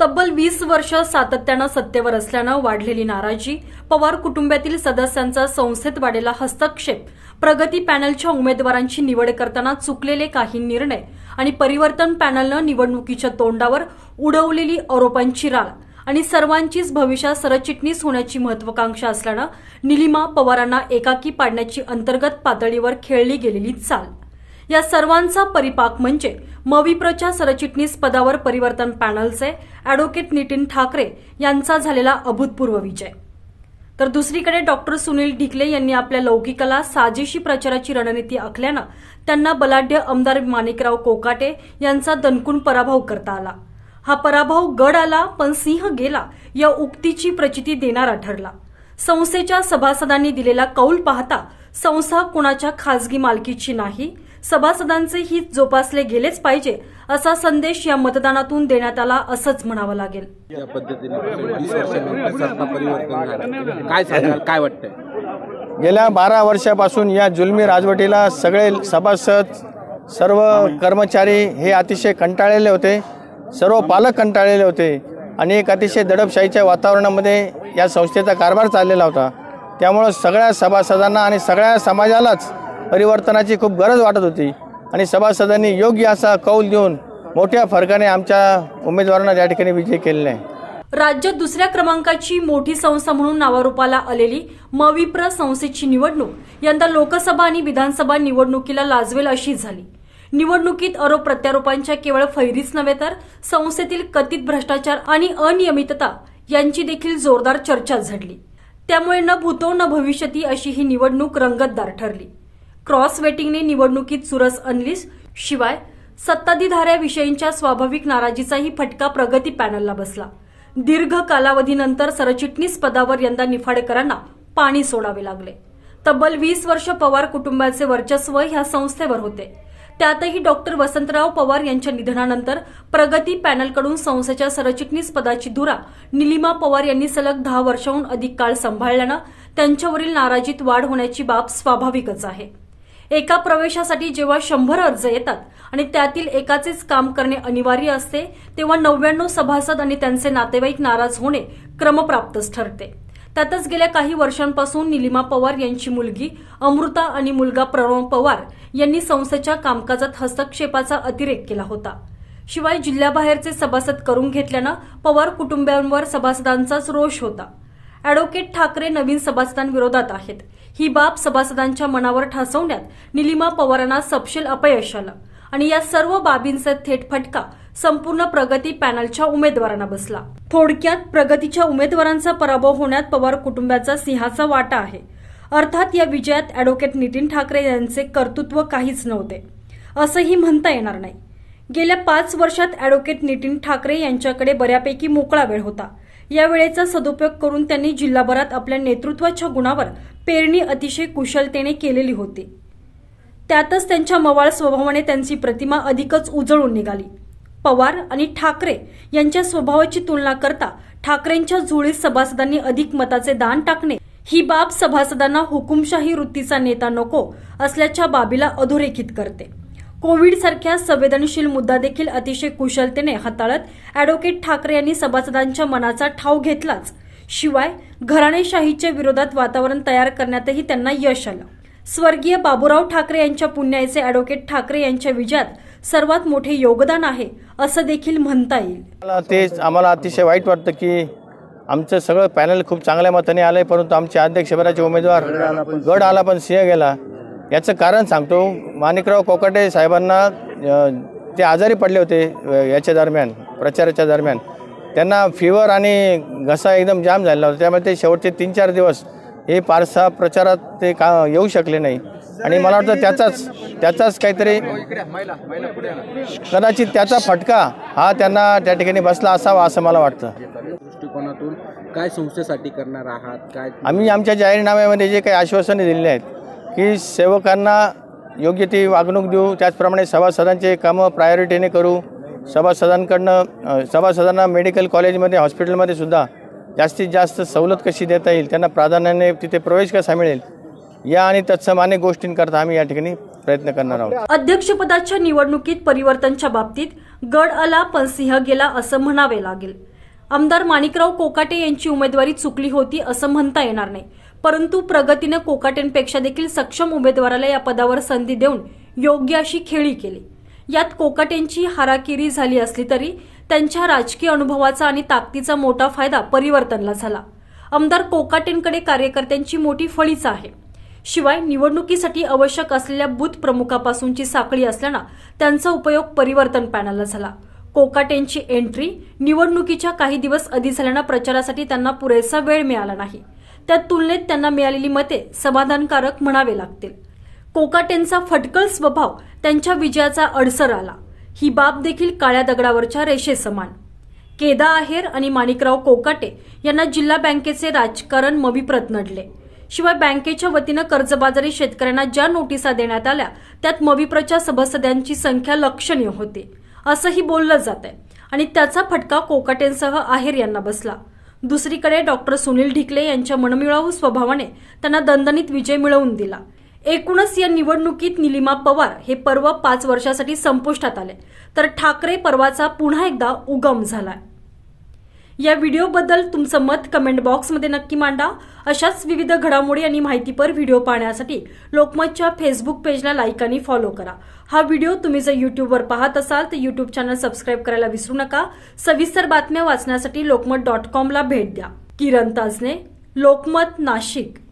तब्बल वीस वर्ष सातत्यानं सत्तेवर असल्यानं वाढलेली नाराजी पवार कुटुंबातील सदस्यांचा संस्थेत वाढलेला हस्तक्षेप प्रगती पॅनलच्या उमेदवारांची निवड करताना चुकलेले काही निर्णय आणि परिवर्तन पॅनलनं निवडणुकीच्या तोंडावर उडवलेली आरोपांची राळ आणि सर्वांचीच भविष्यात सरचिटणीस होण्याची महत्वाकांक्षा असल्यानं निलिमा पवारांना एकाकी पाडण्याची अंतर्गत पातळीवर खेळली गेलेली चाल या सर्वांचा परिपाक म्हणजे मविप्रच्या सरचिटणीस पदावर परिवर्तन पॅनलचे अॅडव्होकेट नितीन ठाकरे यांचा झालेला अभूतपूर्व विजय तर दुसरीकडे डॉक्टर सुनील ढिकले यांनी आपल्या लौकिकाला साजेशी प्रचाराची रणनीती आखल्यानं त्यांना बलाढ्य आमदार माणिकराव कोकाटे यांचा दणकून पराभव करता आला हा पराभव गड आला पण सिंह गेला या उक्तीची प्रचिती देणारा ठरला संस्थेच्या सभासदांनी दिलेला कौल पाहता संस्था कुणाच्या खासगी मालकीची नाही सभासदांचे हित जोपासले गेलेच पाहिजे असा संदेश या मतदानातून देण्यात आला असंच म्हणावं लागेल या पद्धतीने काय काय वाटतंय गेल्या बारा वर्षापासून या जुलमी राजवटीला सगळे सभासद सर्व कर्मचारी हे अतिशय कंटाळलेले होते सर्व पालक कंटाळलेले होते आणि एक अतिशय दडपशाहीच्या वातावरणामध्ये या संस्थेचा कारभार चाललेला होता त्यामुळं सगळ्या सभासदांना आणि सगळ्या समाजालाच परिवर्तनाची खूप गरज वाटत होती आणि सभासदांनी योग्य असा कौल देऊन मोठ्या फरकाने आमच्या उमेदवारांना त्या ठिकाणी विजय केले आहे राज्यात दुसऱ्या क्रमांकाची मोठी संस्था म्हणून नावारूपाला आलेली मविप्र संस्थेची निवडणूक यंदा लोकसभा आणि विधानसभा निवडणुकीला लाजवेल अशी झाली निवडणुकीत आरोप प्रत्यारोपांच्या केवळ फैरीच नव्हे तर संस्थेतील कथित भ्रष्टाचार आणि अनियमितता यांची देखील जोरदार चर्चा झडली त्यामुळे न भूतो न भविष्यती अशी ही निवडणूक रंगतदार ठरली क्रॉस वेटिंगने निवडणुकीत चुरस आणलीच शिवाय सत्ताधीधाऱ्याविषयींच्या स्वाभाविक नाराजीचाही फटका प्रगती पॅनलला बसला दीर्घ कालावधीनंतर सरचिटणीस पदावर यंदा निफाडेकरांना पाणी सोडावे लागले तब्बल वीस वर्ष पवार कुटुंबाचे वर्चस्व ह्या संस्थेवर होते त्यातही डॉक्टर वसंतराव पवार यांच्या निधनानंतर प्रगती पॅनलकडून संस्थेच्या सरचिटणीस पदाची धुरा निलिमा पवार यांनी सलग दहा वर्षाहून अधिक काळ सांभाळल्यानं त्यांच्यावरील नाराजीत वाढ होण्याची बाब स्वाभाविकच आहे एका प्रवेशासाठी जेव्हा शंभर अर्ज येतात आणि त्यातील एकाचेच काम करणे अनिवार्य असते तेव्हा नव्याण्णव सभासद आणि त्यांचे नातेवाईक नाराज होणे क्रमप्राप्तच ठरते त्यातच गेल्या काही वर्षांपासून निलिमा पवार यांची मुलगी अमृता आणि मुलगा प्रणव पवार यांनी संस्थेच्या कामकाजात हस्तक्षेपाचा अतिरेक केला होता शिवाय जिल्ह्याबाहेरचे सभासद करून घेतल्यानं पवार कुटुंबियांवर सभासदांचाच रोष होता अॅडव्होकेट ठाकरे नवीन सभासदांविरोधात आहेत ही बाब सभासदांच्या मनावर ठासवण्यात निलिमा पवारांना सपशेल अपयश आलं आणि या सर्व बाबींचा थेट फटका संपूर्ण प्रगती पॅनलच्या उमेदवारांना बसला थोडक्यात प्रगतीच्या उमेदवारांचा पराभव होण्यात पवार कुटुंबाचा सिंहाचा वाटा आहे अर्थात या विजयात अॅडव्होकेट नितीन ठाकरे यांचे कर्तृत्व काहीच नव्हते असंही म्हणता येणार नाही गेल्या पाच वर्षात अॅडव्होकेट नितीन ठाकरे यांच्याकडे बऱ्यापैकी मोकळा वेळ होता या वेळेचा सदुपयोग करून त्यांनी जिल्हाभरात आपल्या नेतृत्वाच्या गुणावर पेरणी अतिशय कुशलतेने केलेली होती त्यातच त्यांच्या मवाळ स्वभावाने त्यांची प्रतिमा अधिकच उजळून निघाली पवार आणि ठाकरे यांच्या स्वभावाची तुलना करता ठाकरेंच्या जुळीत सभासदांनी अधिक मताचे दान टाकणे ही बाब सभासदांना हुकुमशाही वृत्तीचा नेता नको असल्याच्या बाबीला अधोरेखित करते कोविड सारख्या संवेदनशील मुद्दा देखील अतिशय कुशलतेने हाताळत अॅडव्होकेट ठाकरे यांनी सभासदांच्या मनाचा ठाव घेतलाच शिवाय घराणेशाहीच्या विरोधात वातावरण तयार करण्यातही त्यांना यश आलं स्वर्गीय बाबूराव ठाकरे यांच्या पुण्याचे अॅडव्होकेट ठाकरे यांच्या विजयात सर्वात मोठे योगदान आहे असं देखील म्हणता येईल ते आम्हाला अतिशय वाईट वाटतं की आमचं सगळं पॅनल खूप चांगल्या मताने आलंय परंतु आमच्या अध्यक्षपदाचे उमेदवार गड आला पण सिंह गेला याचं कारण सांगतो माणिकराव कोकाटे साहेबांना ते आजारी पडले होते याच्या दरम्यान प्रचाराच्या दरम्यान त्यांना फिवर आणि घसा एकदम जाम झालेला होता त्यामुळे ते शेवटचे तीन चार दिवस हे पारसा प्रचारात ते का येऊ शकले नाही आणि मला वाटतं त्याचाच त्याचाच काहीतरी कदाचित त्याचा फटका हा त्यांना त्या ठिकाणी बसला असावा असं मला वाटतं दृष्टिकोनातून काय संस्थेसाठी करणार आहात काय आम्ही आमच्या जाहीरनाम्यामध्ये जे काही आश्वासने दिलेले आहेत की सेवकांना योग्य ती वागणूक देऊ त्याचप्रमाणे सभासदांचे कामं प्रायोरिटीने करू सभासदांकडनं सभासदांना मेडिकल कॉलेजमध्ये हॉस्पिटलमध्ये सुद्धा जास्तीत जास्त सवलत कशी देता येईल त्यांना प्राधान्याने तिथे प्रवेश कसा मिळेल या आणि तत्सम अनेक गोष्टींकरता आम्ही या ठिकाणी प्रयत्न करणार आहोत अध्यक्षपदाच्या निवडणुकीत परिवर्तनच्या बाबतीत गड आला पण सिंह गेला असं म्हणावे लागेल आमदार माणिकराव कोकाटे यांची उमेदवारी चुकली होती असं म्हणता येणार नाही परंतु प्रगतीनं कोकाटेंपेक्षा देखील सक्षम उमेदवाराला या पदावर संधी देऊन योग्य अशी खेळी केली यात कोकाटेंची हाराकिरी झाली असली तरी त्यांच्या राजकीय अनुभवाचा आणि ताकदीचा मोठा फायदा परिवर्तनला झाला आमदार कोकाटेंकडे कार्यकर्त्यांची मोठी फळीच आहे शिवाय निवडणुकीसाठी आवश्यक असलेल्या बूथ प्रमुखापासूनची साखळी असल्यानं त्यांचा उपयोग परिवर्तन पॅनलला झाला कोकाटेंची एंट्री निवडणुकीच्या काही दिवस आधी झाल्यानं प्रचारासाठी त्यांना पुरेसा वेळ मिळाला नाही त्या तुलनेत त्यांना मिळालेली मते समाधानकारक म्हणावे लागतील कोकाटेंचा फटकळ स्वभाव त्यांच्या विजयाचा अडसर आला ही बाब देखील काळ्या दगडावरच्या रेषे समान केदा आहेर आणि माणिकराव कोकाटे यांना जिल्हा बँकेचे राजकारण मविप्रत नडले शिवाय बँकेच्या वतीनं कर्जबाजारी शेतकऱ्यांना ज्या नोटिसा देण्यात आल्या त्यात मविप्रच्या सभासदांची संख्या लक्षणीय होती असंही बोललं जात आहे आणि त्याचा फटका कोकाटेंसह आहेर यांना बसला दुसरीकडे डॉक्टर सुनील ढिकले यांच्या मनमिळावू स्वभावाने त्यांना दणदणीत विजय मिळवून दिला एकूणच या निवडणुकीत निलिमा पवार हे पर्व पाच वर्षासाठी संपुष्टात आले तर ठाकरे पर्वाचा पुन्हा एकदा उगम झाला या व्हिडिओबद्दल तुमचं मत कमेंट बॉक्समध्ये नक्की मांडा अशाच विविध घडामोडी आणि माहितीपर व्हिडिओ पाहण्यासाठी लोकमतच्या फेसबुक पेजला लाईक आणि फॉलो करा हा व्हिडिओ तुम्ही जर युट्यूबवर पाहत असाल तर युट्यूब चॅनल सबस्क्राईब करायला विसरू नका सविस्तर बातम्या वाचण्यासाठी लोकमत डॉट कॉमला भेट द्या किरण ताजने लोकमत नाशिक